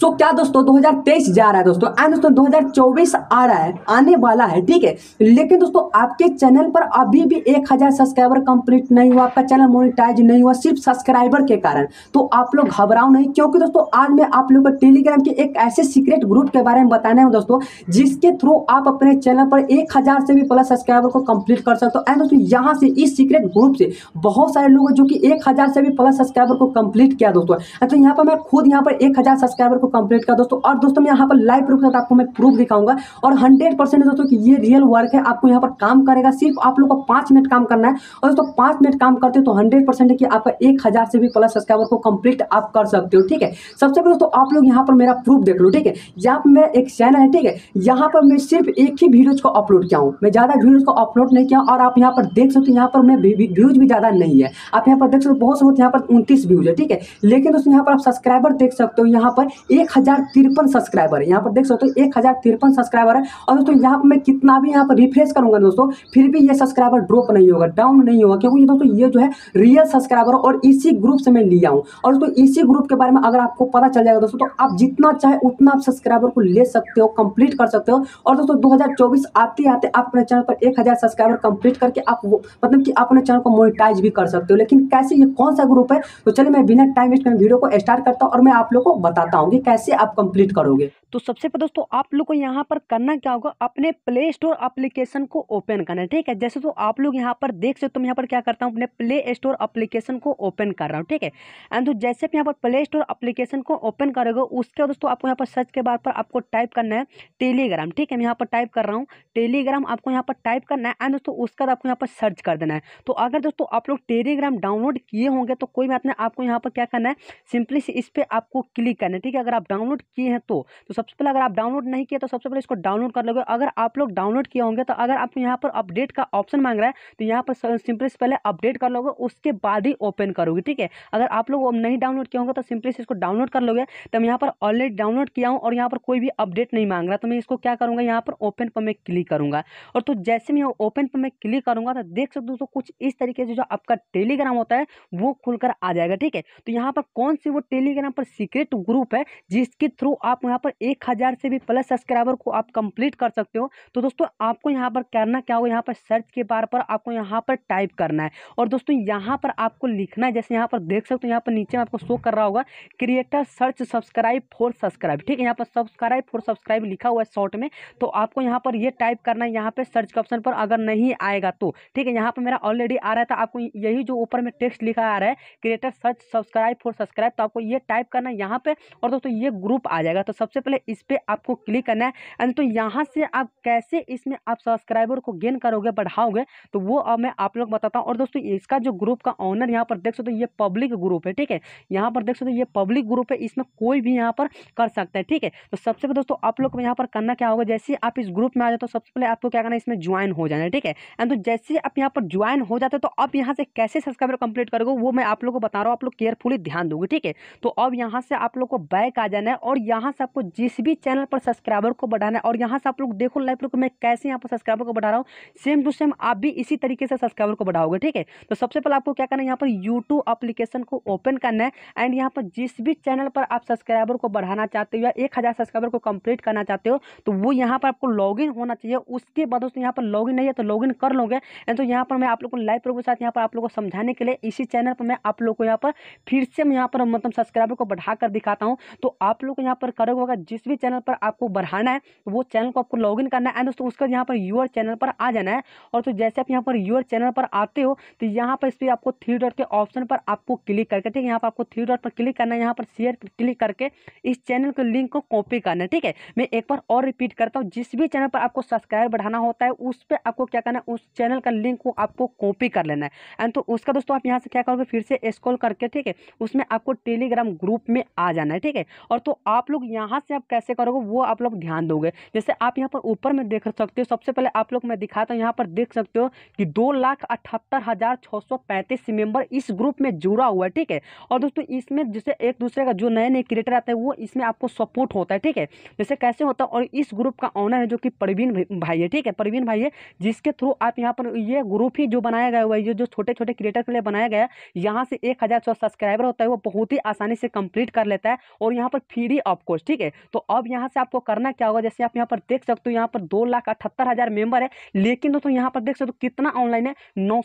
सो so, क्या दोस्तों 2023 जा रहा है दोस्तों एंड दोस्तों 2024 आ रहा है आने वाला है ठीक है लेकिन दोस्तों आपके चैनल पर अभी भी 1000 सब्सक्राइबर कंप्लीट नहीं हुआ आपका चैनल मोनिटाइज नहीं हुआ सिर्फ सब्सक्राइबर के कारण तो आप लोग घबराओ नहीं क्योंकि दोस्तों आज मैं आप लोग को टेलीग्राम के एक ऐसे सीक्रेट ग्रुप के बारे में बताने हूँ दोस्तों जिसके थ्रू आप अपने चैनल पर एक से भी प्लस सब्सक्राइबर को कंप्लीट कर सकते हो एंड दोस्तों यहाँ से इस सीक्रेट ग्रुप से बहुत सारे लोग जो कि एक से भी प्लस सब्सक्राइबर को कंप्लीट किया दोस्तों तो यहाँ पर मैं खुद यहाँ पर एक सब्सक्राइबर को कंप्लीट किया दोस्तों और दोस्तों मैं यहाँ पर लाइव प्रूफ साथ आपको मैं प्रूफ दिखाऊंगा और हंड्रेड परसेंट दोस्तों कि ये रियल वर्क है आपको यहाँ पर काम करेगा सिर्फ आप लोग को पांच मिनट काम करना है और दोस्तों पांच मिनट काम करते हो तो हंड्रेड परसेंट की आपका एक हज़ार से भी प्लस सब्सक्राइबर को कंप्लीट आप कर सकते हो ठीक है सबसे पहले दोस्तों आप लोग यहाँ पर मेरा प्रूफ देख लो ठीक है यहाँ पर मेरा एक चैनल है ठीक है यहाँ पर मैं सिर्फ एक ही वीडियोज को अपलोड किया हूँ मैं ज़्यादा वीडियोज को अपलोड नहीं किया और आप यहाँ पर देख सकते हो यहाँ पर मैं व्यूज भी ज़्यादा नहीं है आप यहाँ पर देख सकते हो बहुत सब यहाँ पर उन्तीस व्यूज है ठीक है लेकिन दोस्तों यहाँ पर आप सब्सक्राइबर देख सकते हो यहाँ पर एक हज़ार तिरपन सब्सक्राइबर है यहाँ पर देख सकते हो एक हज़ार तिरपन सब्सक्राइबर है और दोस्तों यहाँ पर मैं कितना भी यहाँ पर रिफ्रेश करूंगा दोस्तों फिर भी ये सब्सक्राइबर ड्रॉप नहीं होगा डाउन नहीं होगा क्योंकि दोस्तों ये जो है रियल सब्सक्राइबर और इसी ग्रुप से मैं लिया हूँ और दोस्तों इसी ग्रुप के बारे में अगर आपको पता चल जाएगा दोस्तों तो आप जितना चाहे उतना आप सब्सक्राइबर को ले सकते हो कंप्लीट कर सकते हो और दोस्तों 2024 आते आते आप अपने चैनल पर 1000 सब्सक्राइबर कंप्लीट करके आप मतलब कि आप अपने चैनल को मोनिटाइज भी कर सकते हो लेकिन कैसे ये कौन सा ग्रुप है तो चलिए मैं बिना टाइम वेस्ट में वीडियो को स्टार्ट करता हूँ और मैं आप लोग को बताता हूँ कि कैसे आप कंप्लीट करोगे तो सबसे पहले दोस्तों आप लोग को यहाँ पर करना क्या होगा अपने प्ले स्टोर अप्लीकेशन को ओपन करना है ठीक है जैसे तो आप लोग यहाँ पर देख सकते हो तो मैं यहाँ पर क्या करता हूँ अपने प्ले स्टोर अप्लीकेशन को ओपन कर रहा हूँ ठीक है एंड तो जैसे आप यहाँ पर प्ले स्टोर अप्लीकेशन को ओपन करोगे उसके बाद दोस्तों आपको यहाँ पर सर्च के बार पर आपको टाइप करना है टेलीग्राम ठीक है मैं यहाँ पर टाइप कर रहा हूँ टेलीग्राम आपको यहाँ पर टाइप करना है एंड दोस्तों उसके बाद आपको यहाँ पर सर्च कर देना है तो अगर दोस्तों आप लोग टेलीग्राम डाउनलोड किए होंगे तो कोई बात नहीं आपको यहाँ पर क्या करना है सिंपली से इस पर आपको क्लिक करना है ठीक है अगर आप डाउनलोड किए हैं तो तो सबसे पहले अगर आप डाउनलोड नहीं किए तो सबसे पहले इसको डाउनलोड कर लोगे अगर आप लोग डाउनलोड किए होंगे तो अगर आप यहाँ पर अपडेट का ऑप्शन मांग रहा है तो यहाँ पर सिंपली से पहले अपडेट कर लोगे उसके बाद ही ओपन करोगे ठीक है अगर आप लोग नहीं डाउनलोड किए होंगे तो सिंपली से इसको डाउनलोड कर लोगे तो मैं यहाँ पर ऑलरेडी डाउनलोड किया हूँ और यहाँ पर कोई भी अपडेट नहीं मांग रहा तो मैं इसको क्या करूँगा यहाँ पर ओपन पर मैं क्लिक करूँगा और तो जैसे मैं ओपन पर मैं क्लिक करूँगा तो देख सकते दोस्तों कुछ इस तरीके से जो आपका टेलीग्राम होता है वो खुलकर आ जाएगा ठीक है तो यहाँ पर कौन सी वो टेलीग्राम पर सीक्रेट ग्रुप है जिसके थ्रू आप यहाँ पर एक हज़ार से भी प्लस सब्सक्राइबर को आप कंप्लीट कर सकते हो तो दोस्तों आपको यहाँ पर करना क्या होगा यहाँ पर सर्च के बार पर आपको यहाँ पर टाइप करना है और दोस्तों यहाँ पर आपको लिखना है जैसे यहाँ पर देख सकते हो यहाँ पर नीचे आपको शो कर रहा होगा creator search subscribe for subscribe ठीक है यहाँ पर सब्सक्राइब फॉर सब्सक्राइब लिखा हुआ है शॉर्ट में तो आपको यहाँ पर ये टाइप करना है यहाँ पर सर्च के ऑप्शन पर अगर नहीं आएगा तो ठीक है यहाँ पर मेरा ऑलरेडी आ रहा था आपको यही जो ऊपर में टेक्स्ट लिखा आ रहा है creator search subscribe for subscribe तो आपको ये टाइप करना है यहाँ पर और दोस्तों ये ग्रुप आ जाएगा तो सबसे पहले इस पर आपको क्लिक करना है एंड तो यहाँ से आप कैसे इसमें आप सब्सक्राइबर को गेन करोगे बढ़ाओगे तो वो अब मैं आप लोग बताता हूँ और दोस्तों इसका जो ग्रुप का ऑनर यहाँ पर देख सकते हो ये पब्लिक ग्रुप है ठीक है यहाँ पर देख सकते हो ये पब्लिक ग्रुप है इसमें कोई भी यहाँ पर कर सकता है ठीक है तो सबसे पहले दोस्तों आप लोग यहाँ पर करना क्या होगा जैसे आप इस ग्रुप में आ जाते हो सबसे पहले आपको क्या करना है इसमें ज्वाइन हो जाना है ठीक है एंड तो जैसे आप यहाँ पर ज्वाइन हो जाते हो तो आप यहाँ से कैसे सब्सक्राइबर कंप्लीट करोगे वो मैं आप लोग को बता रहा हूँ आप लोग केयरफुली ध्यान दोगे ठीक है तो अब यहाँ से आप लोग को बैक लाइक आ जाना है और यहाँ से आपको जिस भी चैनल पर सब्सक्राइबर को बढ़ाना है और यहाँ से आप लोग देखो लाइव लोग मैं कैसे यहाँ पर सब्सक्राइबर को बढ़ा रहा हूँ सेम टू सेम आप भी इसी तरीके से सब्सक्राइबर को बढ़ाओगे ठीक है तो सबसे पहले आपको क्या करना है यहाँ पर यूट्यूब अप्लीकेशन को ओपन करना है एंड यहाँ पर जिस भी चैनल पर आप सब्सक्राइबर को बढ़ाना चाहते हो या एक सब्सक्राइबर को कंप्लीट करना चाहते हो तो वो यहाँ पर आपको लॉग होना चाहिए उसके बाद दोस्तों यहाँ पर लॉग नहीं है तो लॉग कर लोगे एंड तो यहाँ पर मैं आप लोग को लाइव प्रोग के साथ यहाँ पर आप लोग को समझाने के लिए इसी चैनल पर मैं आप लोग को यहाँ पर फिर से मैं यहाँ पर मतलब सब्सक्राइबर को बढ़ाकर दिखाता हूँ तो आप लोग यहाँ पर करोगे होगा जिस भी चैनल पर आपको बढ़ाना है वो चैनल को आपको इन करना है एंड दोस्तों उसका यहाँ पर यूर चैनल पर आ जाना है और तो जैसे आप यहाँ पर यूर चैनल पर आते हो तो यहाँ पर इस पर आपको थ्री डॉट के ऑप्शन पर आपको क्लिक करके ठीक है यहाँ पर आपको थ्री डॉट पर क्लिक करना है यहाँ पर शेयर क्लिक करके इस चैनल के लिंक को कॉपी करना है ठीक है मैं एक बार और रिपीट करता हूँ जिस भी चैनल पर आपको सब्सक्राइब बढ़ाना होता है उस पर आपको क्या करना है उस चैनल का लिंक को आपको कॉपी कर लेना है एंड तो उसका दोस्तों आप यहाँ से क्या करोगे फिर से स्क्रॉल करके ठीक है उसमें आपको टेलीग्राम ग्रुप में आ जाना है ठीक है और तो आप लोग यहाँ से आप कैसे करोगे वो आप लोग ध्यान दोगे जैसे आप यहाँ पर ऊपर में देख सकते हो सबसे पहले आप लोग मैं दिखाता हूँ यहाँ पर देख सकते हो कि दो लाख अठहत्तर हज़ार छः सौ पैंतीस मेम्बर इस ग्रुप में जुड़ा हुआ है ठीक है और दोस्तों इसमें जैसे एक दूसरे का जो नए नए क्रिएटर आते हैं वो इसमें आपको सपोर्ट होता है ठीक है जैसे कैसे होता है और इस ग्रुप का ऑनर है जो कि प्रवीण भाई है ठीक है प्रवीण भाई है जिसके थ्रू आप यहाँ पर ये ग्रुप ही जो बनाया गया हुआ है ये जो छोटे छोटे क्रिएटर के लिए बनाया गया है यहाँ से एक हज़ार सब्सक्राइबर होता है वो बहुत ही आसानी से कंप्लीट कर लेता है और यहाँ पर फ्री ऑफ कोर्स ठीक है तो अब यहाँ से आपको करना क्या होगा जैसे आप यहाँ पर देख सकते हो यहाँ पर दो लाख अठहत्तर हज़ार मेंबर है लेकिन दोस्तों यहाँ पर देख सकते हो कितना ऑनलाइन है नौ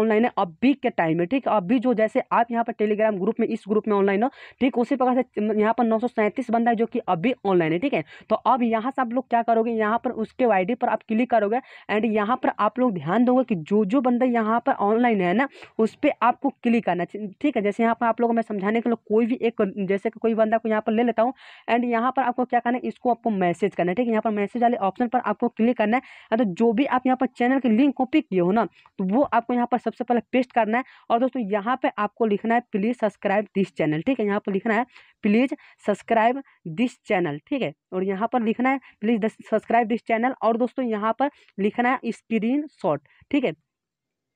ऑनलाइन है अभी के टाइम में ठीक है अभी जो जैसे आप यहाँ पर टेलीग्राम ग्रुप में इस ग्रुप में ऑनलाइन हो ठीक उसी प्रकार से यहाँ पर नौ बंदा है जो कि अभी ऑनलाइन है ठीक है तो अब यहाँ से आप लोग क्या करोगे यहाँ पर उसके आई पर आप क्लिक करोगे एंड यहाँ पर आप लोग ध्यान दोगे कि जो जो बंदा यहाँ पर ऑनलाइन है ना उस पर आपको क्लिक करना ठीक है जैसे यहाँ पर आप लोगों को मैं समझाने के लिए कोई भी एक जैसे कोई बंदा को यहाँ पर ले लेता हूँ एंड यहाँ पर आपको क्या करना है इसको आपको मैसेज करना है ठीक है यहाँ पर मैसेज वाले ऑप्शन पर आपको क्लिक करना है तो जो भी आप यहाँ पर चैनल की लिंक कॉपी किए हो ना तो वो आपको यहाँ पर सबसे पहले पेस्ट करना है और दोस्तों यहाँ पर आपको लिखना है प्लीज़ सब्सक्राइब दिस चैनल ठीक है यहाँ पर लिखना है प्लीज़ सब्सक्राइब दिस चैनल ठीक है और यहाँ पर लिखना है प्लीज़ सब्सक्राइब दिस चैनल और दोस्तों यहाँ पर लिखना है स्क्रीन ठीक है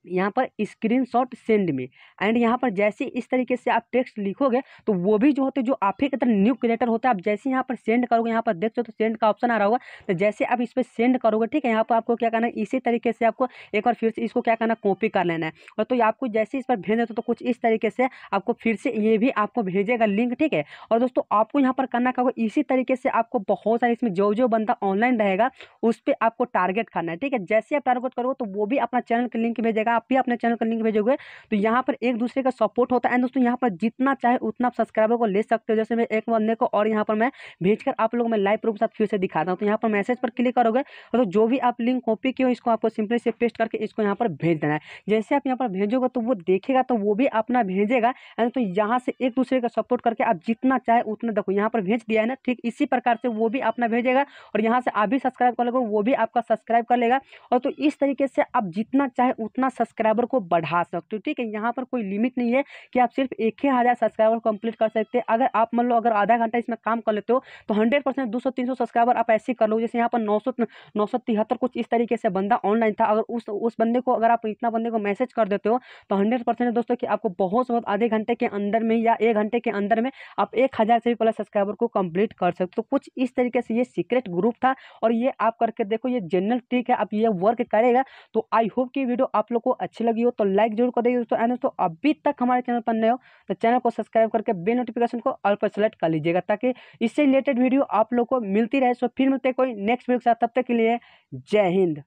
यहाँ पर स्क्रीनशॉट सेंड में एंड यहाँ पर जैसे इस तरीके से आप टेक्स्ट लिखोगे तो वो भी जो होते जो आपके ही न्यू क्रिएटर होता है आप जैसे यहाँ पर सेंड करोगे यहाँ पर देख सकते हो तो सेंड का ऑप्शन आ रहा होगा तो जैसे आप इस पर सेंड करोगे ठीक है यहाँ पर आपको क्या करना है इसी तरीके से आपको एक बार फिर से इसको क्या करना कॉपी कर लेना है और तो आपको जैसे इस पर भेज देते तो कुछ इस तरीके से आपको फिर से ये भी आपको भेजेगा लिंक ठीक है और दोस्तों आपको यहाँ पर करना क्या होगा इसी तरीके से आपको बहुत सारे इसमें जो जो बंदा ऑनलाइन रहेगा उस पर आपको टारगेट करना है ठीक है जैसे आप टारगेट करोगे तो वो भी अपना चैनल के लिंक भेजेगा अगर आप भी अपने चैनल का लिंक भेजोगे तो यहाँ पर एक दूसरे का सपोर्ट होता है एंड दोस्तों यहाँ पर जितना चाहे उतना आप सब्सक्राइबर को ले सकते हो जैसे मैं एक बंदे को और यहाँ पर मैं भेज आप लोगों में लाइव प्रूफ के साथ फिर से दिखाता हूँ तो यहाँ पर मैसेज पर क्लिक करोगे तो जो भी आप लिंक कॉपी किए हो इसको आपको सिंपली से पेस्ट करके इसको यहाँ पर भेज देना है जैसे आप यहाँ पर भेजोगे तो वो देखेगा तो वो भी अपना भेजेगा एंड तो यहाँ से एक दूसरे का सपोर्ट करके आप जितना चाहे उतना देखो यहाँ पर भेज दिया है ना ठीक इसी प्रकार से वो भी अपना भेजेगा और यहाँ से आप भी सब्सक्राइब कर लोगे वो भी आपका सब्सक्राइब कर लेगा और तो इस तरीके से आप जितना चाहे उतना सब्सक्राइबर को बढ़ा सकते हो ठीक है यहाँ पर कोई लिमिट नहीं है कि आप सिर्फ एक ही हज़ार सब्सक्राइबर कंप्लीट कर सकते हैं अगर आप मान लो अगर आधा घंटा इसमें काम कर लेते हो तो हंड्रेड परसेंट दो सौ तीन सौ सब्सक्राइबर आप ऐसे कर लो जैसे यहाँ पर नौ सौ नौ सौ तिहत्तर कुछ इस तरीके से बंदा ऑनलाइन था अगर उस उस बंदे को अगर आप इतना बंदे को मैसेज कर देते हो तो हंड्रेड परसेंट दोस्तों कि आपको बहुत बहुत आधे घंटे के अंदर में या एक घंटे के अंदर में आप एक हज़ार से भी प्लस सब्सक्राइबर को कंप्लीट कर सकते हो तो कुछ इस तरीके से ये सीक्रेट ग्रुप था और ये आप करके देखो ये जनरल ट्रिक है आप ये वर्क करेगा तो आई होप कि वीडियो आप लोग को आपको अच्छी लगी हो तो लाइक जरूर कर देगी दोस्तों एंड दोस्तों अभी तक हमारे चैनल पर नए हो तो चैनल को सब्सक्राइब करके बे नोटिफिकेशन को ऑल पर सेलेक्ट कर लीजिएगा ताकि इससे रिलेटेड वीडियो आप लोग को मिलती रहे सो फिर मिलते कोई नेक्स्ट वीडियो के साथ तब तक के लिए जय हिंद